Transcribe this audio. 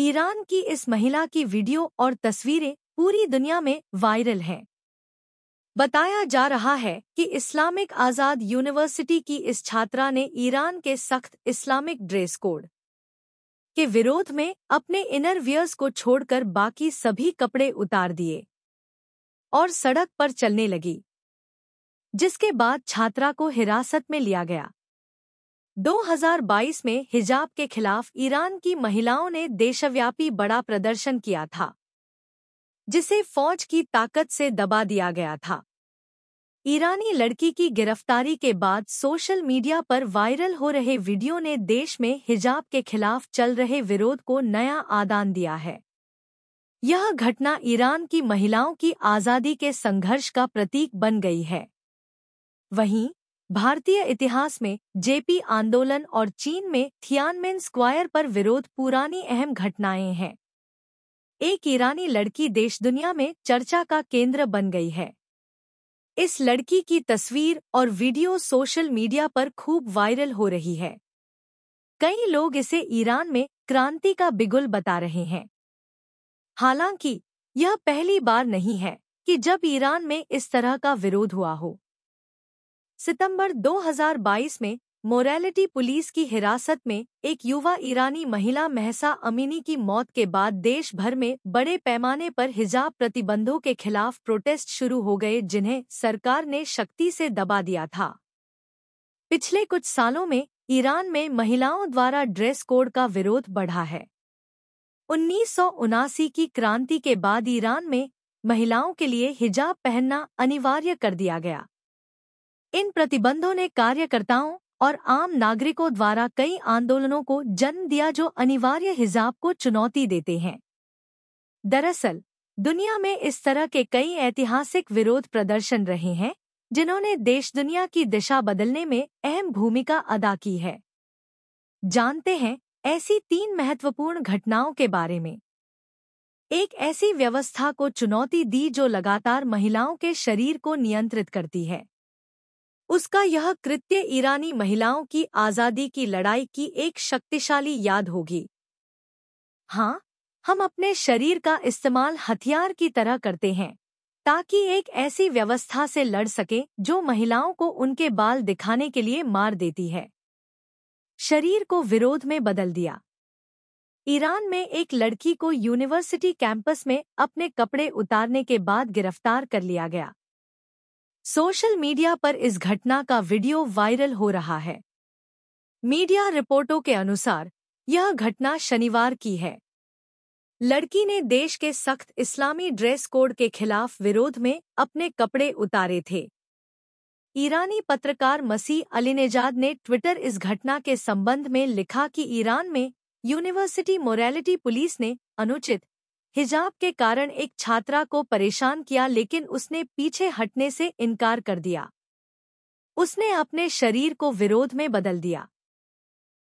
Iran की इस महिला की वीडियो और तस्वीरें पूरी दुनिया में वायरल हैं बताया जा रहा है कि इस्लामिक आज़ाद यूनिवर्सिटी की इस छात्रा ने ईरान के सख्त इस्लामिक ड्रेस कोड के विरोध में अपने इनर वियर्स को छोड़कर बाकी सभी कपड़े उतार दिए और सड़क पर चलने लगी जिसके बाद छात्रा को हिरासत में लिया गया 2022 में हिजाब के खिलाफ ईरान की महिलाओं ने देशव्यापी बड़ा प्रदर्शन किया था जिसे फौज की ताकत से दबा दिया गया था ईरानी लड़की की गिरफ्तारी के बाद सोशल मीडिया पर वायरल हो रहे वीडियो ने देश में हिजाब के खिलाफ चल रहे विरोध को नया आदान दिया है यह घटना ईरान की महिलाओं की आज़ादी के संघर्ष का प्रतीक बन गई है वहीं भारतीय इतिहास में जेपी आंदोलन और चीन में थियानमेन स्क्वायर पर विरोध पुरानी अहम घटनाएं हैं एक ईरानी लड़की देश दुनिया में चर्चा का केंद्र बन गई है इस लड़की की तस्वीर और वीडियो सोशल मीडिया पर खूब वायरल हो रही है कई लोग इसे ईरान में क्रांति का बिगुल बता रहे हैं हालांकि यह पहली बार नहीं है कि जब ईरान में इस तरह का विरोध हुआ हो सितंबर 2022 में मोरालिटी पुलिस की हिरासत में एक युवा ईरानी महिला महसा अमीनी की मौत के बाद देश भर में बड़े पैमाने पर हिजाब प्रतिबंधों के खिलाफ प्रोटेस्ट शुरू हो गए जिन्हें सरकार ने शक्ति से दबा दिया था पिछले कुछ सालों में ईरान में महिलाओं द्वारा ड्रेस कोड का विरोध बढ़ा है उन्नीस की क्रांति के बाद ईरान में महिलाओं के लिए हिजाब पहनना अनिवार्य कर दिया गया इन प्रतिबंधों ने कार्यकर्ताओं और आम नागरिकों द्वारा कई आंदोलनों को जन्म दिया जो अनिवार्य हिजाब को चुनौती देते हैं दरअसल दुनिया में इस तरह के कई ऐतिहासिक विरोध प्रदर्शन रहे हैं जिन्होंने देश दुनिया की दिशा बदलने में अहम भूमिका अदा की है जानते हैं ऐसी तीन महत्वपूर्ण घटनाओं के बारे में एक ऐसी व्यवस्था को चुनौती दी जो लगातार महिलाओं के शरीर को नियंत्रित करती है उसका यह कृत्य ईरानी महिलाओं की आज़ादी की लड़ाई की एक शक्तिशाली याद होगी हाँ हम अपने शरीर का इस्तेमाल हथियार की तरह करते हैं ताकि एक ऐसी व्यवस्था से लड़ सके जो महिलाओं को उनके बाल दिखाने के लिए मार देती है शरीर को विरोध में बदल दिया ईरान में एक लड़की को यूनिवर्सिटी कैंपस में अपने कपड़े उतारने के बाद गिरफ्तार कर लिया गया सोशल मीडिया पर इस घटना का वीडियो वायरल हो रहा है मीडिया रिपोर्टों के अनुसार यह घटना शनिवार की है लड़की ने देश के सख्त इस्लामी ड्रेस कोड के खिलाफ विरोध में अपने कपड़े उतारे थे ईरानी पत्रकार मसीह अलीनेजाद ने ट्विटर इस घटना के संबंध में लिखा कि ईरान में यूनिवर्सिटी मोरालिटी पुलिस ने अनुचित हिजाब के कारण एक छात्रा को परेशान किया लेकिन उसने पीछे हटने से इनकार कर दिया उसने अपने शरीर को विरोध में बदल दिया